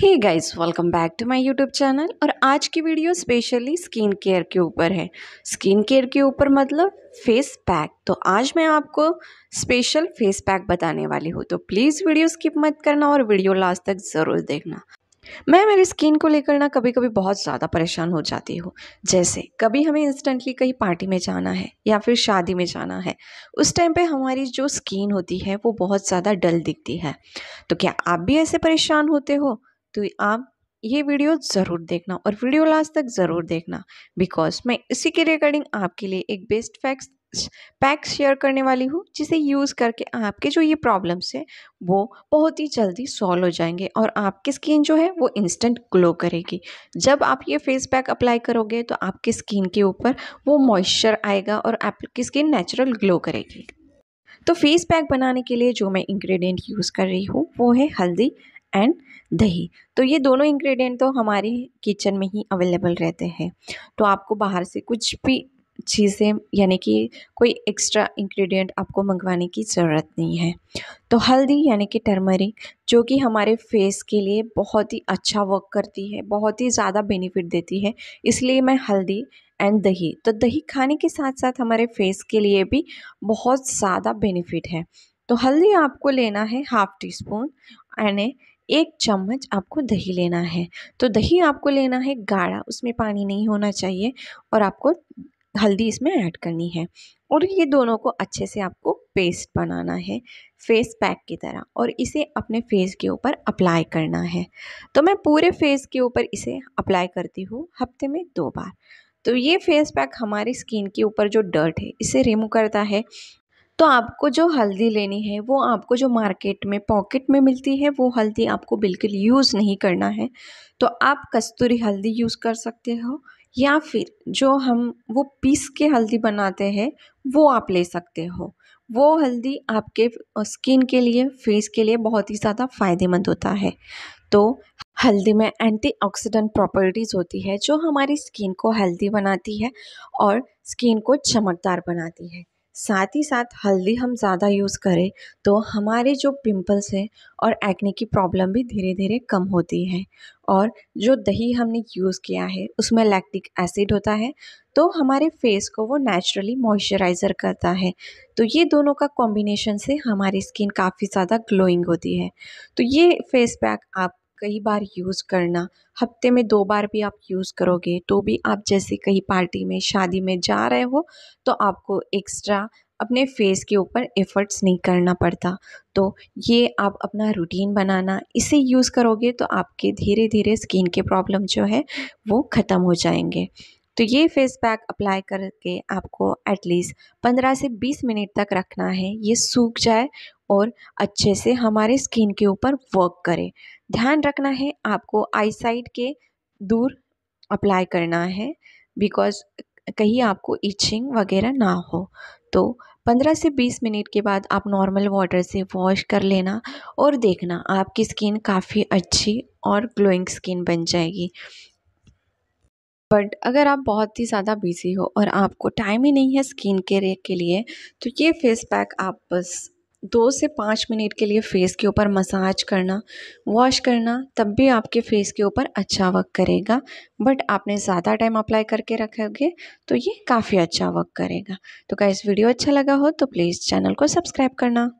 hey guys welcome back to my YouTube channel और आज की वीडियो स्पेशली स्किन केयर के ऊपर है स्किन केयर के ऊपर मतलब फेस पैक तो आज मैं आपको स्पेशल फेस पैक बताने वाली हूँ तो प्लीज़ वीडियो स्किप मत करना और वीडियो लास्ट तक ज़रूर देखना मैं मेरी स्किन को लेकर ना कभी कभी बहुत ज़्यादा परेशान हो जाती हूँ जैसे कभी हमें इंस्टेंटली कहीं पार्टी में जाना है या फिर शादी में जाना है उस टाइम पे हमारी जो स्किन होती है वो बहुत ज़्यादा डल दिखती है तो क्या आप भी ऐसे परेशान होते हो तो आप ये वीडियो ज़रूर देखना और वीडियो लास्ट तक ज़रूर देखना बिकॉज मैं इसी के रिगार्डिंग आपके लिए एक बेस्ट फैक्ट पैक शेयर करने वाली हूँ जिसे यूज़ करके आपके जो ये प्रॉब्लम्स हैं वो बहुत ही जल्दी सॉल्व हो जाएंगे और आपकी स्किन जो है वो इंस्टेंट ग्लो करेगी जब आप ये फेस पैक अप्लाई करोगे तो आपकी स्किन के ऊपर वो मॉइस्चर आएगा और आपकी स्किन नेचुरल ग्लो करेगी तो फेस पैक बनाने के लिए जो मैं इंग्रेडिएंट यूज़ कर रही हूँ वो है हल्दी एंड दही तो ये दोनों इंग्रेडिएंट तो हमारे किचन में ही अवेलेबल रहते हैं तो आपको बाहर से कुछ भी चीज़ें यानी कि कोई एक्स्ट्रा इंग्रेडिएंट आपको मंगवाने की ज़रूरत नहीं है तो हल्दी यानी कि टर्मरिक जो कि हमारे फेस के लिए बहुत ही अच्छा वर्क करती है बहुत ही ज़्यादा बेनिफिट देती है इसलिए मैं हल्दी एंड दही तो दही खाने के साथ साथ हमारे फेस के लिए भी बहुत ज़्यादा बेनिफिट है तो हल्दी आपको लेना है हाफ़ टी स्पून यानी एक चम्मच आपको दही लेना है तो दही आपको लेना है गाढ़ा उसमें पानी नहीं होना चाहिए और आपको हल्दी इसमें ऐड करनी है और ये दोनों को अच्छे से आपको पेस्ट बनाना है फेस पैक की तरह और इसे अपने फेस के ऊपर अप्लाई करना है तो मैं पूरे फेस के ऊपर इसे अप्लाई करती हूँ हफ्ते में दो बार तो ये फेस पैक हमारी स्किन के ऊपर जो डर्ट है इसे रिमूव करता है तो आपको जो हल्दी लेनी है वो आपको जो मार्केट में पॉकेट में मिलती है वो हल्दी आपको बिल्कुल यूज़ नहीं करना है तो आप कस्तूरी हल्दी यूज़ कर सकते हो या फिर जो हम वो पीस के हल्दी बनाते हैं वो आप ले सकते हो वो हल्दी आपके स्किन के लिए फेस के लिए बहुत ही ज़्यादा फ़ायदेमंद होता है तो हल्दी में एंटीऑक्सीडेंट प्रॉपर्टीज़ होती है जो हमारी स्किन को हेल्दी बनाती है और स्किन को चमकदार बनाती है साथ ही साथ हल्दी हम ज़्यादा यूज़ करें तो हमारे जो पिम्पल्स हैं और एक्ने की प्रॉब्लम भी धीरे धीरे कम होती है और जो दही हमने यूज़ किया है उसमें लैक्टिक एसिड होता है तो हमारे फेस को वो नेचुरली मॉइस्चराइज़र करता है तो ये दोनों का कॉम्बिनेशन से हमारी स्किन काफ़ी ज़्यादा ग्लोइंग होती है तो ये फेस पैक आप कई बार यूज़ करना हफ़्ते में दो बार भी आप यूज़ करोगे तो भी आप जैसे कहीं पार्टी में शादी में जा रहे हो तो आपको एक्स्ट्रा अपने फेस के ऊपर एफ़र्ट्स नहीं करना पड़ता तो ये आप अपना रूटीन बनाना इसे यूज़ करोगे तो आपके धीरे धीरे स्किन के प्रॉब्लम जो है वो ख़त्म हो जाएंगे तो ये फेस पैक अप्लाई करके आपको एटलीस्ट 15 से 20 मिनट तक रखना है ये सूख जाए और अच्छे से हमारे स्किन के ऊपर वर्क करे ध्यान रखना है आपको आई साइड के दूर अप्लाई करना है बिकॉज़ कहीं आपको इचिंग वगैरह ना हो तो 15 से 20 मिनट के बाद आप नॉर्मल वाटर से वॉश कर लेना और देखना आपकी स्किन काफ़ी अच्छी और ग्लोइंग स्किन बन जाएगी बट अगर आप बहुत ही ज़्यादा बिजी हो और आपको टाइम ही नहीं है स्किन केयर के लिए तो ये फेस पैक आप बस दो से पाँच मिनट के लिए फ़ेस के ऊपर मसाज करना वॉश करना तब भी आपके फ़ेस के ऊपर अच्छा वर्क करेगा बट आपने ज़्यादा टाइम अप्लाई करके रखोगे तो ये काफ़ी अच्छा वर्क करेगा तो क्या इस वीडियो अच्छा लगा हो तो प्लीज़ चैनल को सब्सक्राइब करना